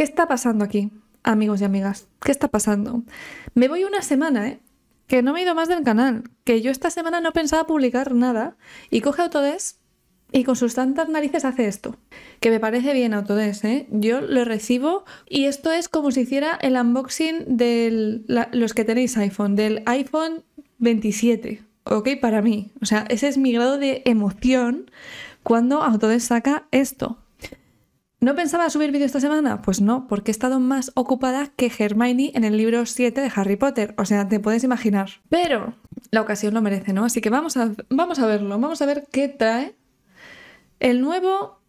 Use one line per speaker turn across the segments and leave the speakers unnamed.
¿Qué está pasando aquí, amigos y amigas? ¿Qué está pasando? Me voy una semana, ¿eh? Que no me he ido más del canal, que yo esta semana no pensaba publicar nada y coge Autodesk y con sus tantas narices hace esto. Que me parece bien Autodesk, ¿eh? Yo lo recibo y esto es como si hiciera el unboxing de los que tenéis iPhone, del iPhone 27, ¿ok? Para mí. O sea, ese es mi grado de emoción cuando Autodesk saca esto. ¿No pensaba subir vídeo esta semana? Pues no, porque he estado más ocupada que Hermione en el libro 7 de Harry Potter, o sea, te puedes imaginar. Pero la ocasión lo merece, ¿no? Así que vamos a, vamos a verlo, vamos a ver qué trae el nuevo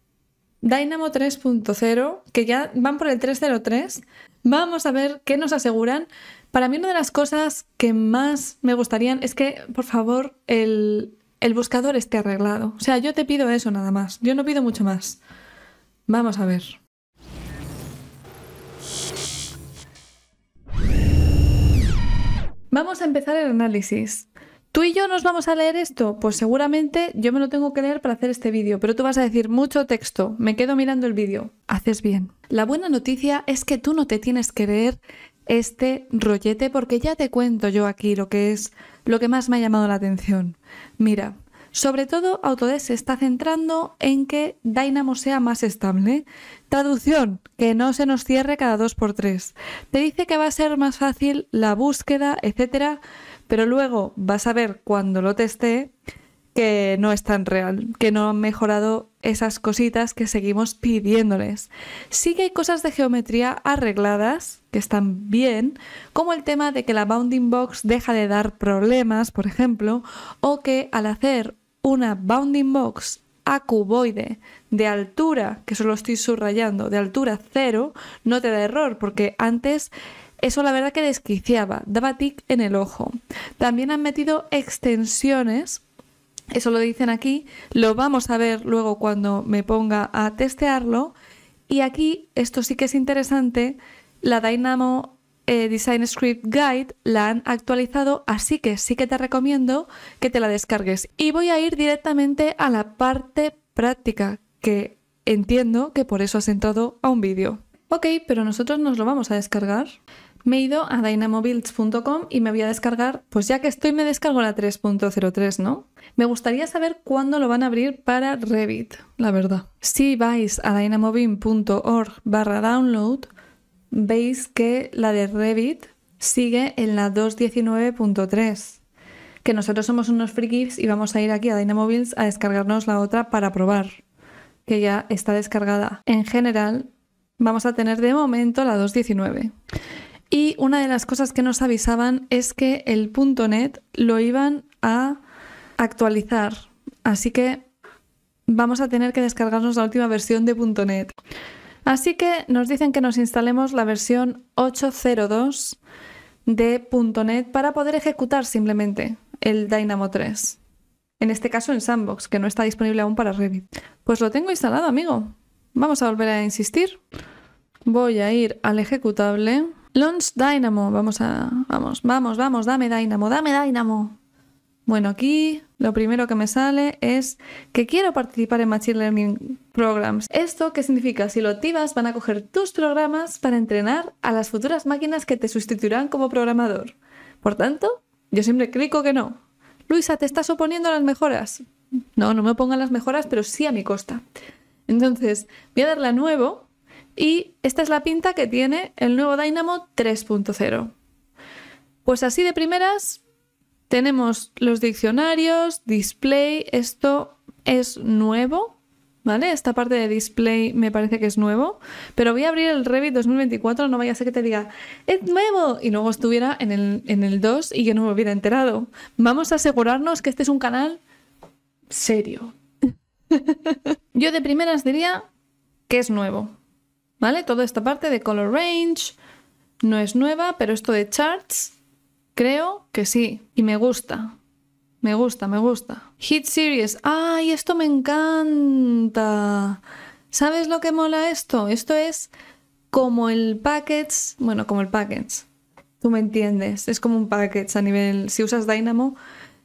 Dynamo 3.0, que ya van por el 303. Vamos a ver qué nos aseguran. Para mí una de las cosas que más me gustarían es que, por favor, el, el buscador esté arreglado. O sea, yo te pido eso nada más, yo no pido mucho más. Vamos a ver. Vamos a empezar el análisis. ¿Tú y yo nos vamos a leer esto? Pues seguramente yo me lo tengo que leer para hacer este vídeo, pero tú vas a decir mucho texto, me quedo mirando el vídeo. Haces bien. La buena noticia es que tú no te tienes que leer este rollete porque ya te cuento yo aquí lo que es lo que más me ha llamado la atención. Mira, sobre todo, Autodesk se está centrando en que Dynamo sea más estable. Traducción, que no se nos cierre cada 2x3. Te dice que va a ser más fácil la búsqueda, etcétera, pero luego vas a ver cuando lo teste que no es tan real, que no han mejorado esas cositas que seguimos pidiéndoles. Sí que hay cosas de geometría arregladas, que están bien, como el tema de que la bounding box deja de dar problemas, por ejemplo, o que al hacer una bounding box a cuboide de altura, que solo estoy subrayando, de altura cero, no te da error, porque antes eso la verdad que desquiciaba, daba tic en el ojo. También han metido extensiones, eso lo dicen aquí, lo vamos a ver luego cuando me ponga a testearlo. Y aquí, esto sí que es interesante, la Dynamo eh, Design Script Guide la han actualizado, así que sí que te recomiendo que te la descargues. Y voy a ir directamente a la parte práctica, que entiendo que por eso has entrado a un vídeo. Ok, pero nosotros nos lo vamos a descargar. Me he ido a dynamobuilds.com y me voy a descargar, pues ya que estoy me descargo la 3.03, ¿no? Me gustaría saber cuándo lo van a abrir para Revit, la verdad. Si vais a dynamobinorg barra download, veis que la de Revit sigue en la 219.3, que nosotros somos unos frikis y vamos a ir aquí a Dynamobiles a descargarnos la otra para probar, que ya está descargada. En general, vamos a tener de momento la 219. Y una de las cosas que nos avisaban es que el .NET lo iban a actualizar, así que vamos a tener que descargarnos la última versión de .NET. Así que nos dicen que nos instalemos la versión 8.02 de .NET para poder ejecutar simplemente el Dynamo 3. En este caso en Sandbox, que no está disponible aún para Revit. Pues lo tengo instalado, amigo. Vamos a volver a insistir. Voy a ir al ejecutable. Launch Dynamo. Vamos a... Vamos, vamos, vamos. Dame Dynamo, dame Dynamo. Bueno, aquí lo primero que me sale es que quiero participar en Machine Learning Programs. ¿Esto qué significa? Si lo activas, van a coger tus programas para entrenar a las futuras máquinas que te sustituirán como programador. Por tanto, yo siempre clico que no. Luisa, te estás oponiendo a las mejoras. No, no me opongan las mejoras, pero sí a mi costa. Entonces, voy a darle a nuevo y esta es la pinta que tiene el nuevo Dynamo 3.0. Pues así de primeras tenemos los diccionarios, display, esto es nuevo, ¿vale? Esta parte de display me parece que es nuevo, pero voy a abrir el Revit 2024, no vaya a ser que te diga, es nuevo, y luego estuviera en el, 2 y yo no me hubiera enterado. Vamos a asegurarnos que este es un canal serio. Yo de primeras diría que es nuevo, ¿vale? Toda esta parte de color range no es nueva, pero esto de charts Creo que sí. Y me gusta. Me gusta, me gusta. Hit Series. ¡Ay, esto me encanta! ¿Sabes lo que mola esto? Esto es como el package. Bueno, como el package. Tú me entiendes. Es como un package a nivel. Si usas Dynamo.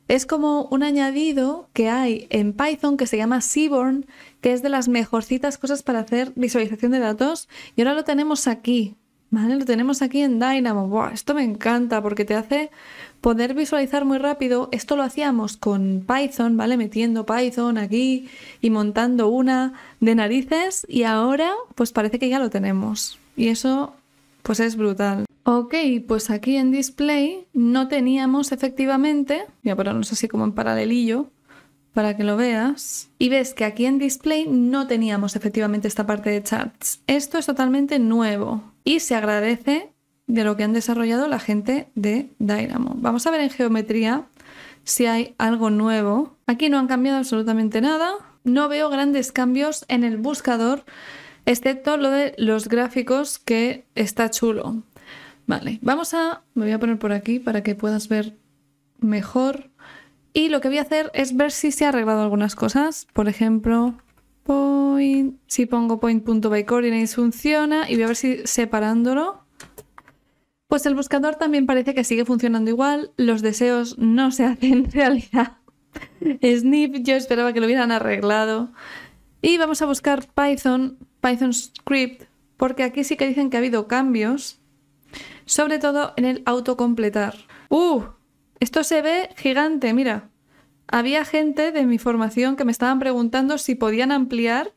Es como un añadido que hay en Python que se llama Seaborn, que es de las mejorcitas cosas para hacer visualización de datos. Y ahora lo tenemos aquí. ¿Vale? Lo tenemos aquí en Dynamo. esto me encanta porque te hace poder visualizar muy rápido. Esto lo hacíamos con Python, ¿vale? Metiendo Python aquí y montando una de narices y ahora pues parece que ya lo tenemos. Y eso pues es brutal. Ok, pues aquí en display no teníamos efectivamente, voy a ponernos así como en paralelillo para que lo veas. Y ves que aquí en display no teníamos efectivamente esta parte de chats. Esto es totalmente nuevo y se agradece de lo que han desarrollado la gente de Dynamo. Vamos a ver en geometría si hay algo nuevo. Aquí no han cambiado absolutamente nada. No veo grandes cambios en el buscador, excepto lo de los gráficos que está chulo. Vale, vamos a... Me voy a poner por aquí para que puedas ver mejor. Y lo que voy a hacer es ver si se ha arreglado algunas cosas. Por ejemplo, Point. Si pongo point.bycoordinates funciona. Y voy a ver si separándolo. Pues el buscador también parece que sigue funcionando igual. Los deseos no se hacen realidad. Snip, yo esperaba que lo hubieran arreglado. Y vamos a buscar Python, Python script, porque aquí sí que dicen que ha habido cambios, sobre todo en el autocompletar. ¡Uh! Esto se ve gigante, mira había gente de mi formación que me estaban preguntando si podían ampliar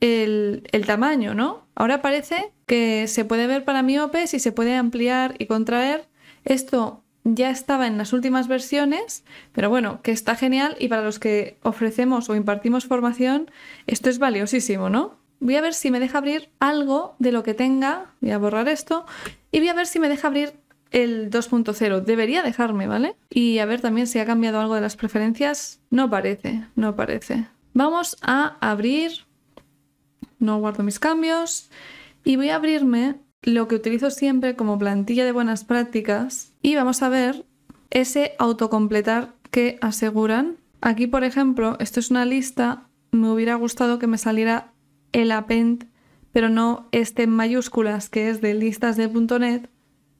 el, tamaño, ¿no? Ahora parece que se puede ver para miopes y se puede ampliar y contraer. Esto ya estaba en las últimas versiones, pero bueno, que está genial y para los que ofrecemos o impartimos formación, esto es valiosísimo, ¿no? Voy a ver si me deja abrir algo de lo que tenga, voy a borrar esto, y voy a ver si me deja abrir el 2.0. Debería dejarme, ¿vale? Y a ver también si ha cambiado algo de las preferencias. No parece, no parece. Vamos a abrir... No guardo mis cambios. Y voy a abrirme lo que utilizo siempre como plantilla de buenas prácticas. Y vamos a ver ese autocompletar que aseguran. Aquí, por ejemplo, esto es una lista. Me hubiera gustado que me saliera el append, pero no este en mayúsculas, que es de listas de .NET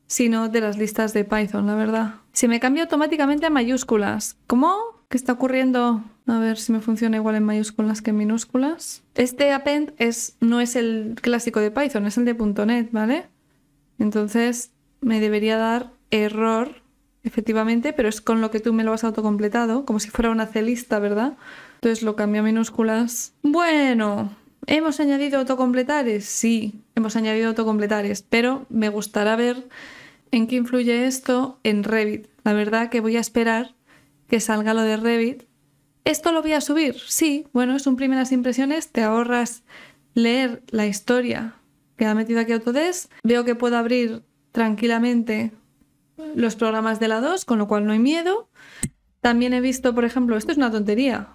sino de las listas de Python, la verdad. Se me cambia automáticamente a mayúsculas. ¿Cómo? ¿Qué está ocurriendo? A ver si me funciona igual en mayúsculas que en minúsculas. Este append es, no es el clásico de Python, es el de .NET, ¿vale? Entonces me debería dar error, efectivamente, pero es con lo que tú me lo has autocompletado, como si fuera una celista, ¿verdad? Entonces lo cambio a minúsculas. Bueno, ¿hemos añadido autocompletares? Sí, hemos añadido autocompletares, pero me gustará ver en qué influye esto en Revit. La verdad que voy a esperar que salga lo de Revit. ¿Esto lo voy a subir? Sí, bueno, es un primeras impresiones, te ahorras leer la historia que ha metido aquí Autodesk. Veo que puedo abrir tranquilamente los programas de la 2, con lo cual no hay miedo. También he visto, por ejemplo, esto es una tontería,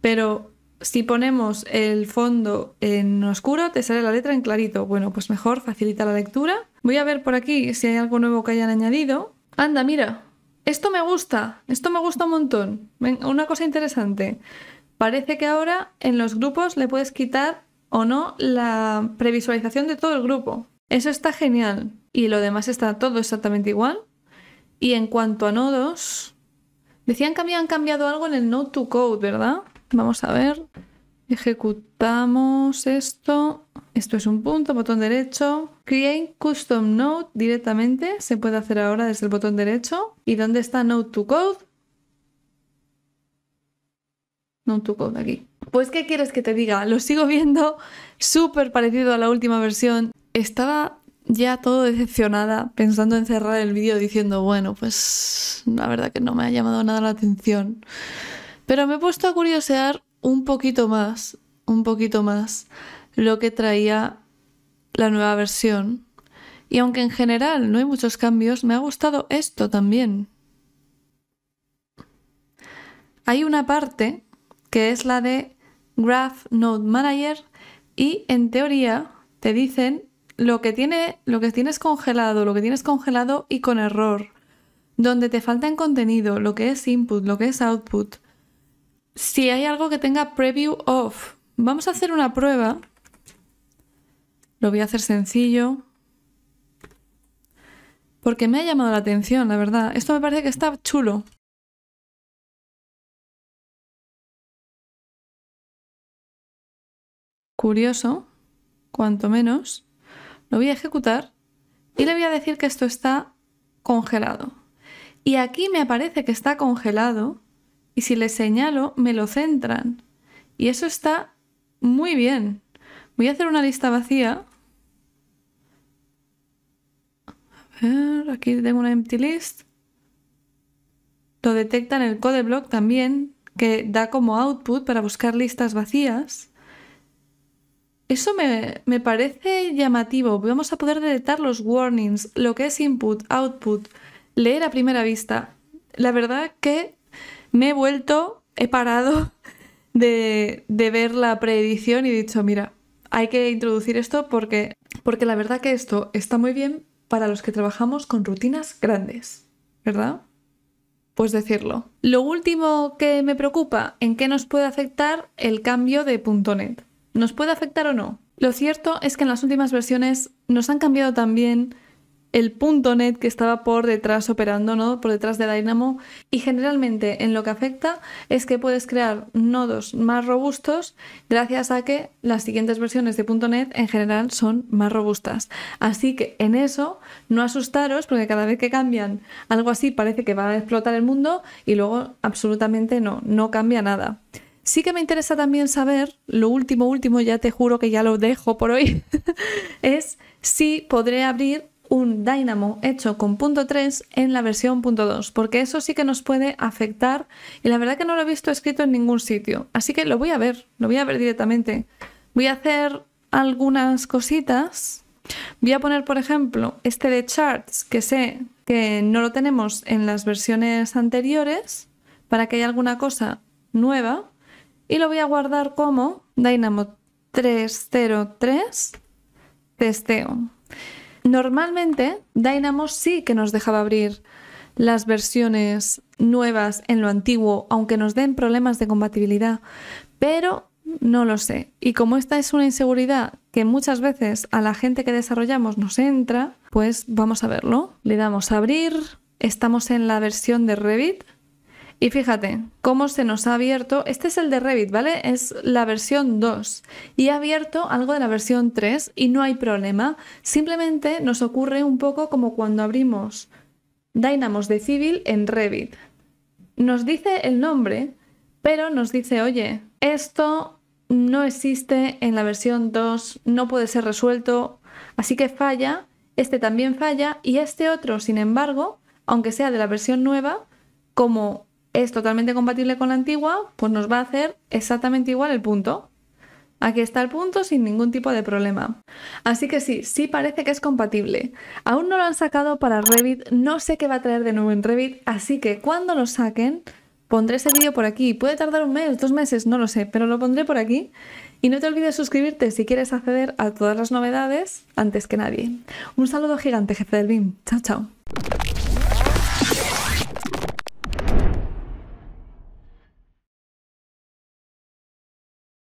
pero si ponemos el fondo en oscuro, te sale la letra en clarito. Bueno, pues mejor facilita la lectura. Voy a ver por aquí si hay algo nuevo que hayan añadido. Anda, mira. Esto me gusta. Esto me gusta un montón. Una cosa interesante. Parece que ahora en los grupos le puedes quitar o no la previsualización de todo el grupo. Eso está genial. Y lo demás está todo exactamente igual. Y en cuanto a nodos, decían que habían cambiado algo en el Node to Code, ¿verdad? Vamos a ver. Ejecutamos esto. Esto es un punto, botón derecho. Create Custom Node directamente. Se puede hacer ahora desde el botón derecho. ¿Y dónde está Node to Code? Node to Code aquí. Pues, ¿qué quieres que te diga? Lo sigo viendo súper parecido a la última versión. Estaba ya todo decepcionada, pensando en cerrar el vídeo diciendo, bueno, pues la verdad que no me ha llamado nada la atención. Pero me he puesto a curiosear un poquito más, un poquito más, lo que traía la nueva versión. Y aunque en general no hay muchos cambios, me ha gustado esto también. Hay una parte que es la de Graph Node Manager y en teoría te dicen lo que, lo que tienes congelado, lo que tienes congelado y con error, donde te falta en contenido, lo que es input, lo que es output si hay algo que tenga preview off. Vamos a hacer una prueba. Lo voy a hacer sencillo. Porque me ha llamado la atención, la verdad. Esto me parece que está chulo. Curioso, cuanto menos. Lo voy a ejecutar y le voy a decir que esto está congelado. Y aquí me aparece que está congelado y si les señalo, me lo centran. Y eso está muy bien. Voy a hacer una lista vacía. A ver, aquí tengo una empty list. Lo detecta en el code block también, que da como output para buscar listas vacías. Eso me, me, parece llamativo. Vamos a poder detectar los warnings, lo que es input, output, leer a primera vista. La verdad que me he vuelto, he parado de, ver la preedición y he dicho, mira, hay que introducir esto porque, porque la verdad que esto está muy bien para los que trabajamos con rutinas grandes, ¿verdad? Pues decirlo. Lo último que me preocupa, ¿en qué nos puede afectar el cambio de .NET? ¿Nos puede afectar o no? Lo cierto es que en las últimas versiones nos han cambiado también el punto .NET que estaba por detrás operando, ¿no? por detrás de Dynamo. Y generalmente en lo que afecta es que puedes crear nodos más robustos gracias a que las siguientes versiones de punto .NET en general son más robustas. Así que en eso no asustaros porque cada vez que cambian algo así parece que va a explotar el mundo y luego absolutamente no, no cambia nada. Sí que me interesa también saber, lo último, último, ya te juro que ya lo dejo por hoy, es si podré abrir un dynamo hecho con punto 3 en la versión punto 2, porque eso sí que nos puede afectar y la verdad que no lo he visto escrito en ningún sitio, así que lo voy a ver, lo voy a ver directamente. Voy a hacer algunas cositas. Voy a poner, por ejemplo, este de charts que sé que no lo tenemos en las versiones anteriores para que haya alguna cosa nueva y lo voy a guardar como Dynamo 303 testeo. Normalmente Dynamo sí que nos dejaba abrir las versiones nuevas en lo antiguo, aunque nos den problemas de compatibilidad, pero no lo sé. Y como esta es una inseguridad que muchas veces a la gente que desarrollamos nos entra, pues vamos a verlo. Le damos a abrir, estamos en la versión de Revit, y fíjate cómo se nos ha abierto, este es el de Revit, ¿vale? Es la versión 2 y ha abierto algo de la versión 3 y no hay problema. Simplemente nos ocurre un poco como cuando abrimos Dynamos de Civil en Revit. Nos dice el nombre, pero nos dice, oye, esto no existe en la versión 2, no puede ser resuelto, así que falla, este también falla y este otro, sin embargo, aunque sea de la versión nueva, como es totalmente compatible con la antigua, pues nos va a hacer exactamente igual el punto. Aquí está el punto sin ningún tipo de problema. Así que sí, sí parece que es compatible. Aún no lo han sacado para Revit, no sé qué va a traer de nuevo en Revit, así que cuando lo saquen pondré ese vídeo por aquí. Puede tardar un mes, dos meses, no lo sé, pero lo pondré por aquí. Y no te olvides suscribirte si quieres acceder a todas las novedades antes que nadie. Un saludo gigante, jefe del BIM. Chao, chao.